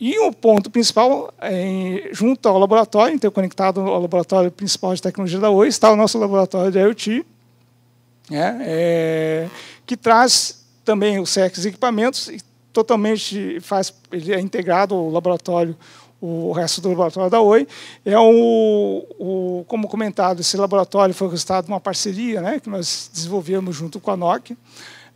E o ponto principal, é, junto ao laboratório, interconectado ao laboratório principal de tecnologia da Oi, está o nosso laboratório de IoT, né, é, que traz também os CX equipamentos e totalmente faz, ele é integrado ao laboratório, o resto do laboratório da Oi. É o, o como comentado, esse laboratório foi resultado de uma parceria né, que nós desenvolvemos junto com a NOC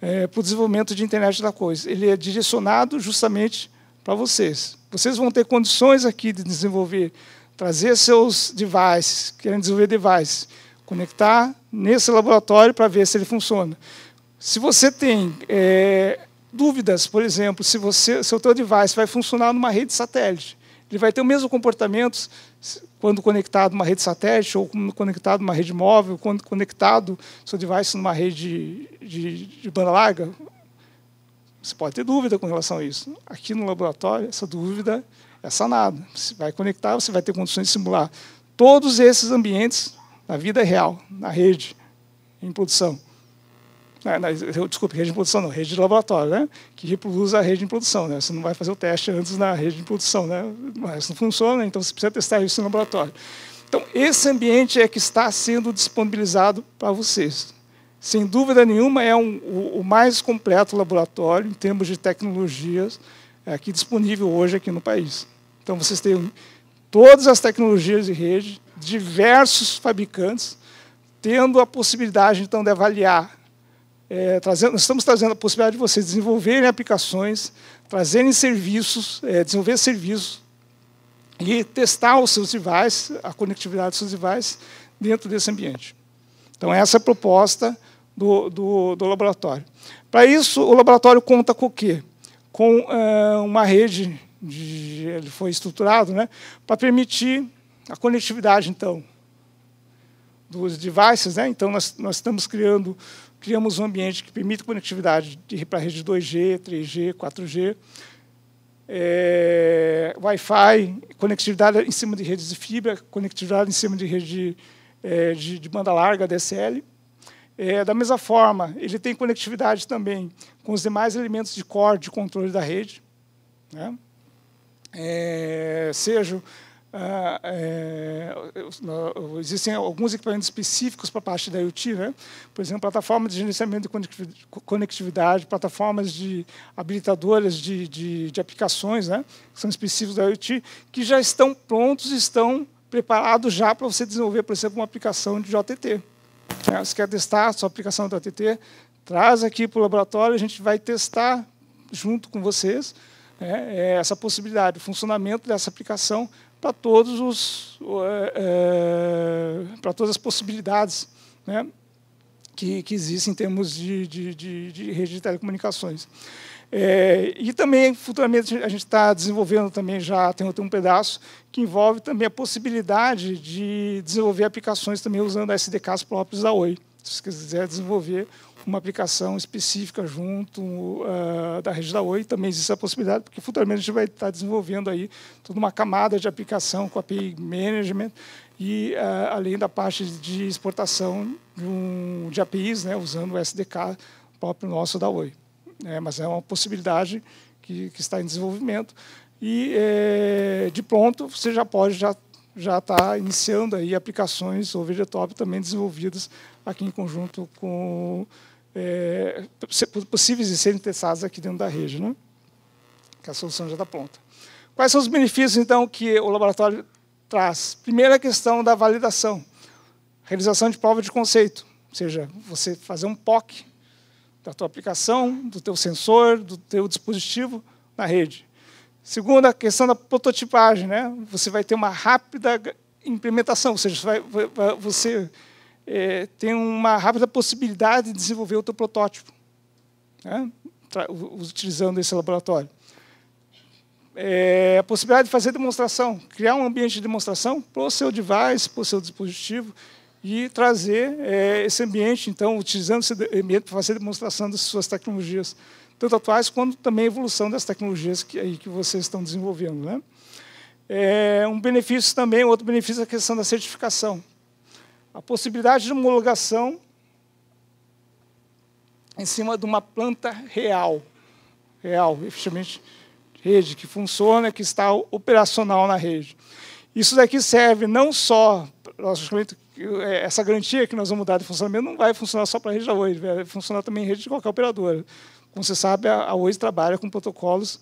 é, para o desenvolvimento de internet da coisa. Ele é direcionado justamente para vocês. Vocês vão ter condições aqui de desenvolver, trazer seus devices, querem desenvolver devices, conectar nesse laboratório para ver se ele funciona. Se você tem é, dúvidas, por exemplo, se você, se o seu device vai funcionar numa rede satélite, ele vai ter o mesmo comportamento quando conectado numa rede satélite ou quando conectado numa rede móvel, quando conectado seu device numa rede de, de, de banda larga, você pode ter dúvida com relação a isso. Aqui no laboratório, essa dúvida é sanada. Você vai conectar, você vai ter condições de simular todos esses ambientes na vida real, na rede, em produção. Na, na, desculpe, rede de produção não, rede de laboratório, né? que reproduz a rede de produção. Né? Você não vai fazer o teste antes na rede de produção, né? mas não funciona, então você precisa testar isso no laboratório. Então, esse ambiente é que está sendo disponibilizado para vocês sem dúvida nenhuma, é um, o, o, mais completo laboratório em termos de tecnologias é, aqui disponível hoje aqui no país. Então, vocês têm todas as tecnologias de rede, diversos fabricantes, tendo a possibilidade, então, de avaliar. É, trazendo, nós estamos trazendo a possibilidade de vocês desenvolverem aplicações, trazerem serviços, é, desenvolver serviços e testar os seus devices, a conectividade dos seus devices, dentro desse ambiente. Então, essa é a proposta do, do, do laboratório. Para isso, o laboratório conta com o quê? Com é, uma rede, de, ele foi estruturado, né, para permitir a conectividade, então, dos devices. Né? Então, nós, nós estamos criando criamos um ambiente que permite conectividade para a rede 2G, 3G, 4G, é, Wi-Fi, conectividade em cima de redes de fibra, conectividade em cima de rede de, eh, de, de banda larga, DSL. É, da mesma forma, ele tem conectividade também com os demais elementos de core de controle da rede, né? é, seja ah, é, existem alguns equipamentos específicos para a parte da IoT, né? por exemplo, plataformas de gerenciamento de conectividade, plataformas de habilitadoras de, de, de aplicações, né? que são específicos da IoT, que já estão prontos, estão preparados já para você desenvolver, por exemplo, uma aplicação de JTT. Né? Você quer testar a sua aplicação do ATT? Traz aqui para o laboratório, a gente vai testar junto com vocês né? É, essa possibilidade, o funcionamento dessa aplicação para todos os é, é para todas as possibilidades né? que, que existem em termos de, de, de, de rede de telecomunicações. É, e também, futuramente, a gente está desenvolvendo também, já tem um pedaço, que envolve também a possibilidade de desenvolver aplicações também usando SDKs próprios da Oi. Se quiser desenvolver uma aplicação específica junto uh, da rede da Oi, também existe a possibilidade, porque futuramente a gente vai estar tá desenvolvendo aí toda uma camada de aplicação com API Management e uh, além da parte de exportação de, um, de APIs, né, usando o SDK próprio nosso da Oi né, mas é uma possibilidade que, que está em desenvolvimento. E, é, de pronto, você já pode já já está iniciando aí aplicações ou top também desenvolvidas aqui em conjunto com é, possíveis de serem testadas aqui dentro da rede, né? Que a solução já está pronta. Quais são os benefícios então que o laboratório traz? Primeira questão da validação, realização de prova de conceito, ou seja, você fazer um POC da tua aplicação, do teu sensor, do teu dispositivo na rede. Segunda, a questão da prototipagem. Né? Você vai ter uma rápida implementação, ou seja, você, vai, você é, tem uma rápida possibilidade de desenvolver o teu protótipo, né? utilizando esse laboratório. É, a possibilidade de fazer demonstração, criar um ambiente de demonstração para o seu device, para o seu dispositivo, e trazer é, esse ambiente, então, utilizando esse ambiente para fazer demonstração das suas tecnologias, tanto atuais quanto também a evolução das tecnologias que, aí, que vocês estão desenvolvendo. Né? É, um benefício também, outro benefício é a questão da certificação. A possibilidade de homologação em cima de uma planta real, real, efetivamente, rede que funciona, que está operacional na rede. Isso daqui serve não só nós é, essa garantia que nós vamos dar de funcionamento não vai funcionar só para a rede da Oi, vai funcionar também em rede de qualquer operadora. Como você sabe, a Oi trabalha com protocolos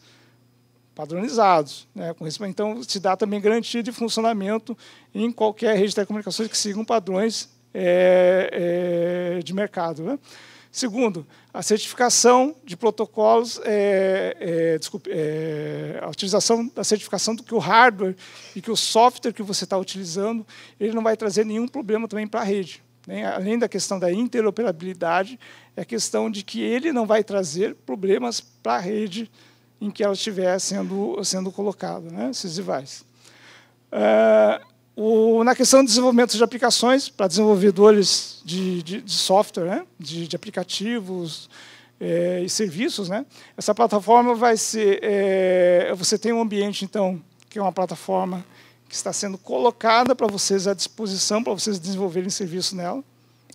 padronizados. Né? Então, se dá também garantia de funcionamento em qualquer rede de telecomunicações que sigam padrões é, é, de mercado. Né? Segundo, a certificação de protocolos, é, é, desculpe, é, a utilização da certificação do que o hardware e que o software que você está utilizando, ele não vai trazer nenhum problema também para a rede. Né? Além da questão da interoperabilidade, é a questão de que ele não vai trazer problemas para a rede em que ela estiver sendo, sendo colocada, né? esses devices. Uh, o, na questão do desenvolvimento de aplicações, para desenvolvedores de, de, de software, né? de, de aplicativos é, e serviços, né? essa plataforma vai ser... É, você tem um ambiente, então, que é uma plataforma que está sendo colocada para vocês à disposição, para vocês desenvolverem serviço nela.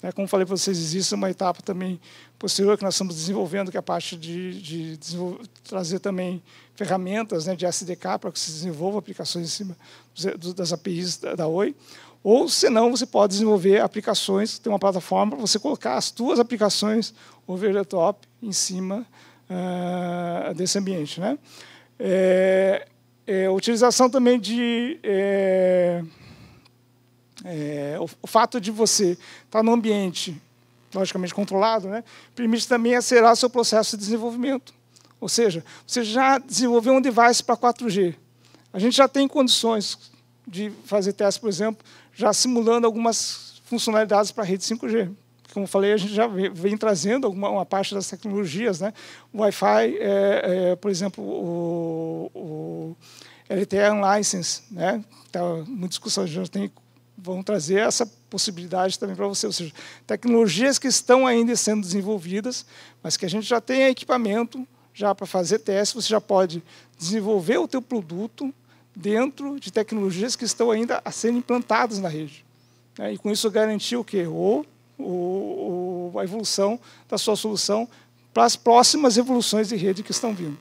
Né, como falei para vocês, existe uma etapa também posterior que nós estamos desenvolvendo, que é a parte de, de trazer também ferramentas né, de SDK para que se desenvolva aplicações em cima eh, das APIs da, da Oi. Ou, senão, você pode desenvolver aplicações, tem uma plataforma para você colocar as suas aplicações over the top em cima uh, desse ambiente. Né? É, é, utilização também de... É, é, o, o, fato de você estar tá num ambiente logicamente controlado, né, permite também acelerar seu processo de desenvolvimento. Ou seja, você já desenvolveu um device para 4G. A gente já tem condições de fazer testes, por exemplo, já simulando algumas funcionalidades para a rede 5G. Como falei, a gente já vem trazendo alguma uma parte das tecnologias, né? O Wi-Fi, é, é, por exemplo, o, o LTE Unlicense, né? Tá, muita discussão, já tem vão trazer essa possibilidade também para você. Ou seja, tecnologias que estão ainda sendo desenvolvidas, mas que a gente já tem equipamento já para fazer teste, você já pode desenvolver o teu produto dentro de tecnologias que estão ainda a serem implantadas na rede. Né? E com isso garantir o quê? ou a evolução da sua solução para as próximas evoluções de rede que estão vindo.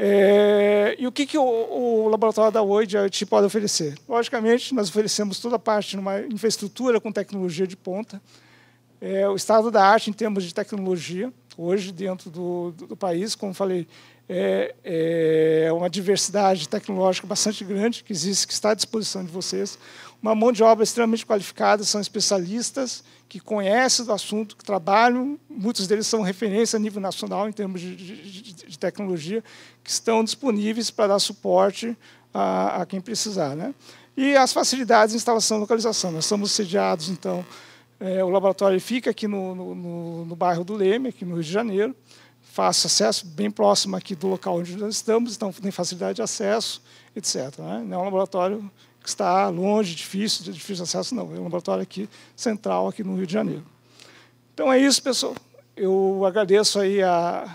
É, e o que, que o, o, laboratório da Oi pode oferecer? Logicamente, nós oferecemos toda a parte numa infraestrutura com tecnologia de ponta, é, o estado da arte em termos de tecnologia, hoje dentro do, do, do país, como falei, é, é, uma diversidade tecnológica bastante grande que existe, que está à disposição de vocês. Uma mão de obra extremamente qualificada, são especialistas que conhecem do assunto, que trabalham, muitos deles são referência a nível nacional em termos de, de, de tecnologia, que estão disponíveis para dar suporte a, a quem precisar. Né? E as facilidades de instalação e localização. Nós estamos sediados, então, é, o laboratório fica aqui no, no, no, no bairro do Leme, aqui no Rio de Janeiro fácil acesso, bem próximo aqui do local onde nós estamos, então tem facilidade de acesso, etc. Né? Não é um laboratório que está longe, difícil, de difícil acesso, não. É um laboratório aqui central, aqui no Rio de Janeiro. Então é isso, pessoal. Eu agradeço aí a,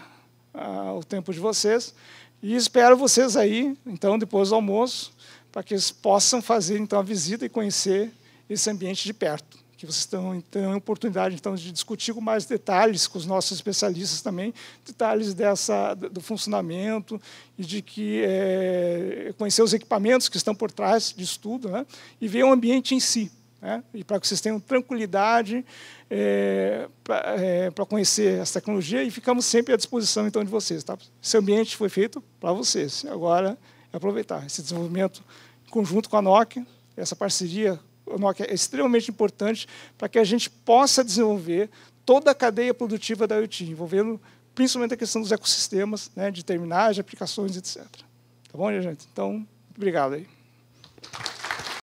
a, o tempo de vocês e espero vocês aí, então, depois do almoço, para que eles possam fazer então a visita e conhecer esse ambiente de perto que vocês estão então oportunidade então de discutir com mais detalhes com os nossos especialistas também detalhes dessa do funcionamento e de que é, conhecer os equipamentos que estão por trás disso tudo né, e ver o ambiente em si né, e para que vocês tenham tranquilidade é, para é, conhecer essa tecnologia e ficamos sempre à disposição então de vocês tá esse ambiente foi feito para vocês agora é aproveitar esse desenvolvimento em conjunto com a Nokia essa parceria Nokia é extremamente importante para que a gente possa desenvolver toda a cadeia produtiva da IoT, envolvendo principalmente a questão dos ecossistemas, né, de terminais, de aplicações, etc. Tá bom, gente? Então, obrigado aí.